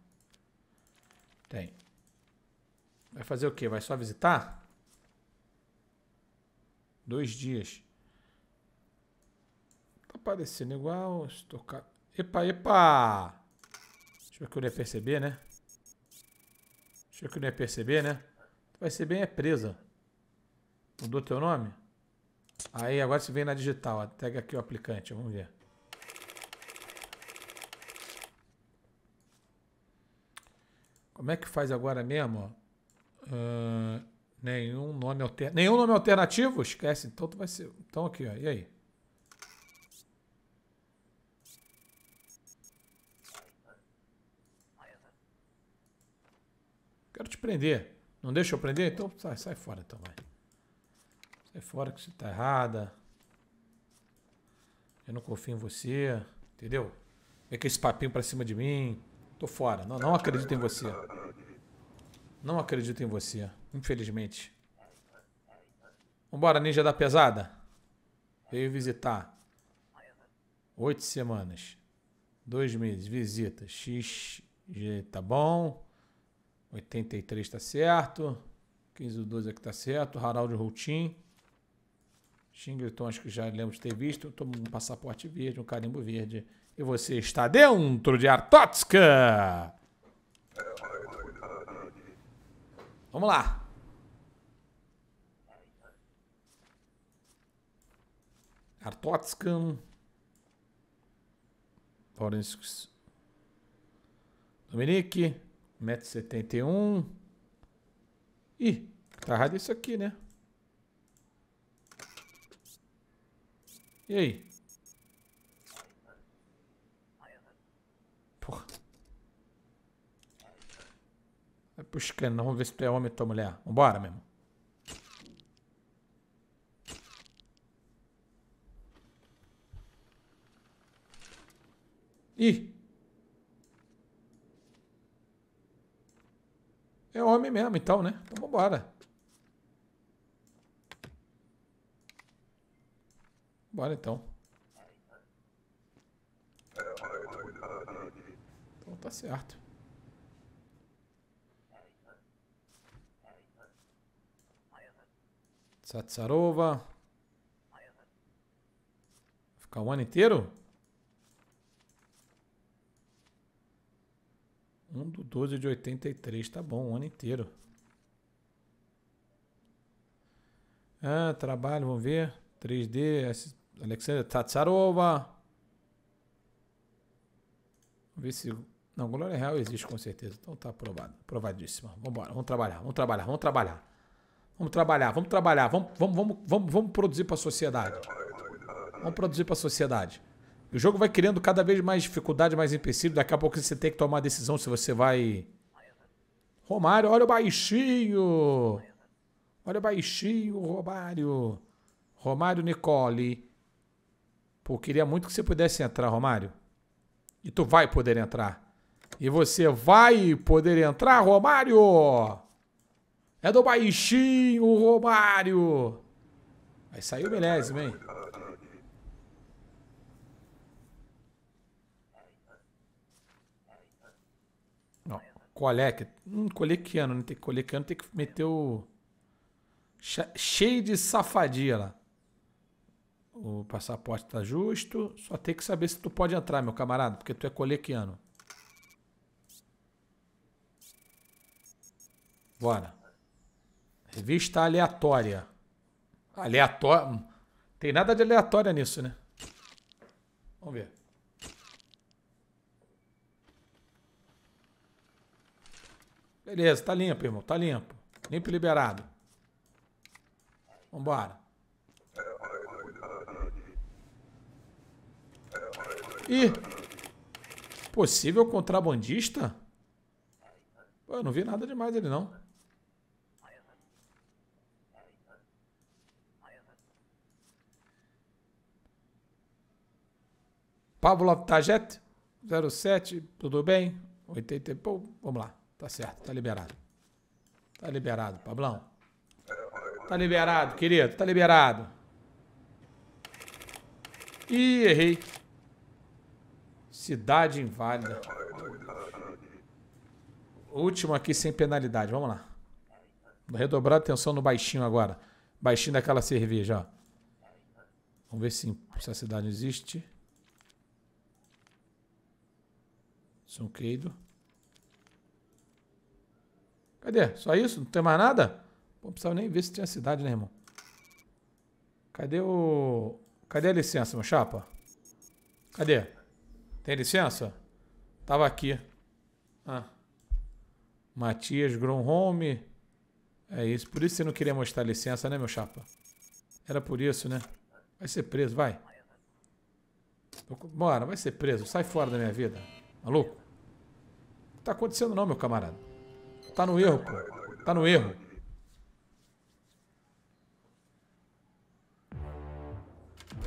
Speaker 1: Tem. Vai fazer o quê? Vai só visitar? Dois dias. Tá parecendo igual. Estocar. Epa, epa! Deixa eu ver que eu não ia perceber, né? Deixa eu ver que eu não ia perceber, né? Vai ser bem é presa. Mudou teu nome? Aí agora você vem na digital. Pega aqui o aplicante, vamos ver. Como é que faz agora mesmo? Ó? Ah, nenhum nome alter... Nenhum nome alternativo? Esquece. Então tu vai ser. Então aqui, ó. E aí? Quero te prender. Não deixa eu prender? Então sai, sai fora então, vai. Sai fora que você tá errada. Eu não confio em você. Entendeu? Vem com esse papinho pra cima de mim. Tô fora. Não, não acredito em você. Não acredito em você, infelizmente. Vambora, ninja da pesada. Veio visitar. Oito semanas. Dois meses. Visita. xg tá bom. 83 tá certo. 15 do 12 aqui é tá certo. Harald Routin. xingreton acho que já lembro de ter visto. Tomo um passaporte verde, um carimbo verde. E você está dentro de Artotska! Vamos lá. Artotskan. Forensics. Dominique. 1,71m. Ih, tá errado isso aqui, né? E aí? Vai puxando, vamos ver se tu é homem ou tu é mulher. Vambora, mesmo. Ih! É homem mesmo, então, né? Então vambora. Bora então. Então tá certo. Satsarova. Ficar o ano inteiro? 1 do 12 de 83, tá bom, o ano inteiro. Ah, trabalho, vamos ver. 3D, Alexandra Tatsarova. Vamos ver se. Não, Glória Real existe com certeza. Então tá aprovado. Aprovadíssima. Vamos embora, vamos trabalhar, vamos trabalhar, vamos trabalhar. Vamos trabalhar, vamos trabalhar, vamos, vamos, vamos, vamos, vamos produzir para a sociedade. Vamos produzir para a sociedade. O jogo vai criando cada vez mais dificuldade, mais empecilho. Daqui a pouco você tem que tomar a decisão se você vai. Romário, olha o baixinho! Olha o baixinho, Romário. Romário Nicole. Pô, queria muito que você pudesse entrar, Romário. E tu vai poder entrar. E você vai poder entrar, Romário! É do baixinho, o Romário. Aí saiu o milésimo, hein? Não, colec. Hum, colequiano, né? Tem que colequiano, tem que meter o... Cheio de safadia lá. O passaporte tá justo. Só tem que saber se tu pode entrar, meu camarada, porque tu é colequiano. Bora. Vista aleatória. Aleatória? Tem nada de aleatória nisso, né? Vamos ver. Beleza, tá limpo, irmão. Tá limpo. Limpo e liberado. Vambora. Ih! Possível contrabandista? Pô, eu não vi nada demais dele, não. Pavlov Tajet, 07, tudo bem? 80 e pouco, vamos lá. Tá certo, tá liberado. Tá liberado, Pablão. Tá liberado, querido, tá liberado. Ih, errei. Cidade inválida. Último aqui sem penalidade, vamos lá. Redobrar a atenção no baixinho agora. Baixinho daquela cerveja, ó. Vamos ver se, se a cidade existe. Sunkeido. Cadê? Só isso? Não tem mais nada? Pô, não precisava nem ver se tinha cidade, né, irmão? Cadê o... Cadê a licença, meu chapa? Cadê? Tem licença? Tava aqui. Ah. Matias Gronholm. É isso. Por isso você não queria mostrar licença, né, meu chapa? Era por isso, né? Vai ser preso, vai. Bora, vai ser preso. Sai fora da minha vida. Maluco? Tá não tá acontecendo não, meu camarada. Tá no erro, pô. Tá no erro.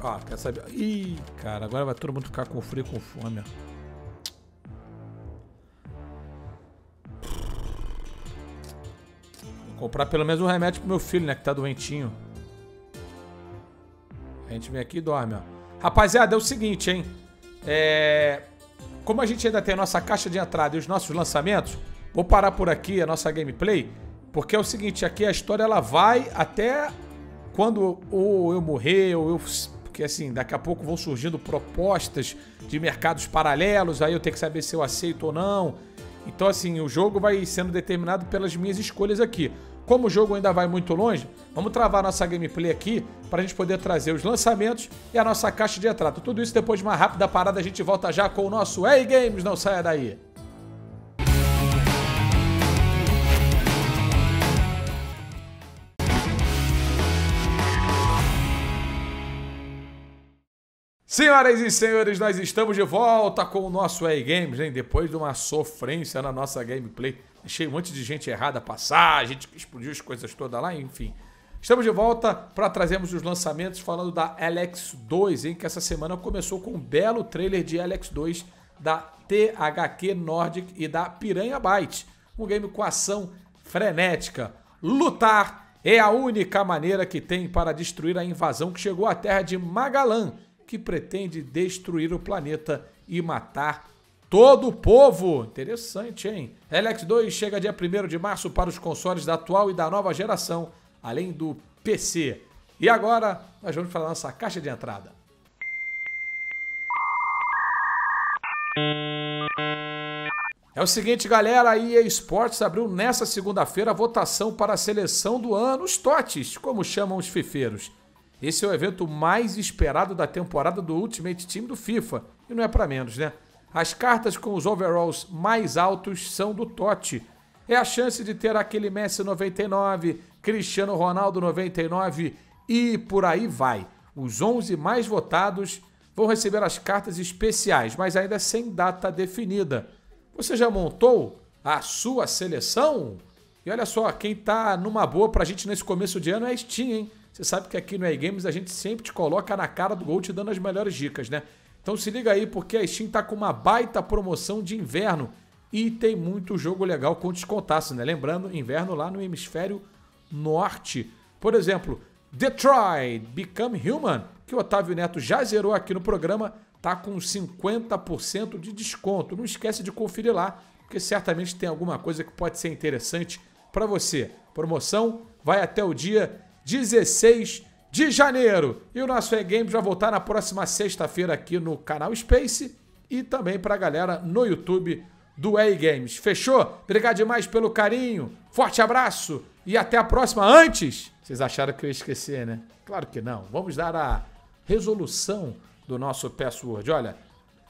Speaker 1: Ó, ah, quer saber? Ih, cara, agora vai todo mundo ficar com frio e com fome, ó. comprar pelo menos um remédio pro meu filho, né? Que tá doentinho. A gente vem aqui e dorme, ó. Rapaziada, é o seguinte, hein? É... Como a gente ainda tem a nossa caixa de entrada e os nossos lançamentos, vou parar por aqui a nossa gameplay, porque é o seguinte, aqui a história ela vai até quando ou eu morrer, ou eu... Porque assim, daqui a pouco vão surgindo propostas de mercados paralelos, aí eu tenho que saber se eu aceito ou não. Então assim, o jogo vai sendo determinado pelas minhas escolhas aqui. Como o jogo ainda vai muito longe, vamos travar nossa gameplay aqui para a gente poder trazer os lançamentos e a nossa caixa de atrato. Tudo isso depois de uma rápida parada, a gente volta já com o nosso Hey Games, não saia daí! Senhoras e senhores, nós estamos de volta com o nosso Hey Games, hein? Depois de uma sofrência na nossa gameplay Achei um monte de gente errada passar, a gente explodiu as coisas todas lá, enfim. Estamos de volta para trazermos os lançamentos falando da Alex 2, hein, que essa semana começou com um belo trailer de Alex 2 da THQ Nordic e da Piranha Byte. Um game com ação frenética. Lutar é a única maneira que tem para destruir a invasão que chegou à terra de Magalan, que pretende destruir o planeta e matar todo o povo. Interessante, hein? LX2 chega dia 1 de março para os consoles da atual e da nova geração, além do PC. E agora nós vamos para a nossa caixa de entrada. É o seguinte, galera, a EA Sports abriu nesta segunda-feira a votação para a seleção do ano, os totes, como chamam os fifeiros. Esse é o evento mais esperado da temporada do Ultimate Team do FIFA, e não é para menos, né? As cartas com os overalls mais altos são do Totti. É a chance de ter aquele Messi 99, Cristiano Ronaldo 99 e por aí vai. Os 11 mais votados vão receber as cartas especiais, mas ainda sem data definida. Você já montou a sua seleção? E olha só, quem tá numa boa pra gente nesse começo de ano é a Steam, hein? Você sabe que aqui no iGames a gente sempre te coloca na cara do gol te dando as melhores dicas, né? Então se liga aí, porque a Steam tá com uma baita promoção de inverno e tem muito jogo legal com descontaço, né? Lembrando, inverno lá no hemisfério norte. Por exemplo, Detroit Become Human, que o Otávio Neto já zerou aqui no programa, tá com 50% de desconto. Não esquece de conferir lá, porque certamente tem alguma coisa que pode ser interessante para você. Promoção vai até o dia 16 de janeiro. E o nosso E-Game já voltar na próxima sexta-feira aqui no canal Space e também para a galera no YouTube do e Games. Fechou? Obrigado demais pelo carinho, forte abraço e até a próxima. Antes, vocês acharam que eu ia esquecer, né? Claro que não. Vamos dar a resolução do nosso password. Olha,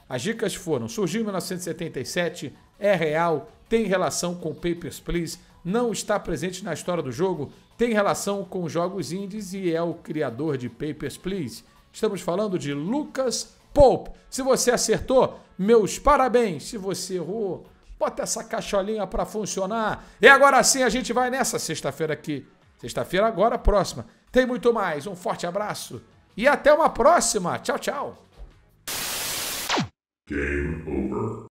Speaker 1: as dicas foram: surgiu em 1977, é real, tem relação com Papers, Please, não está presente na história do jogo, tem relação com jogos indies e é o criador de Papers, Please. Estamos falando de Lucas Pope. Se você acertou, meus parabéns. Se você errou, bota essa caixolinha para funcionar. E agora sim a gente vai nessa sexta-feira aqui. Sexta-feira agora, próxima. Tem muito mais. Um forte abraço e até uma próxima. Tchau, tchau. Game over.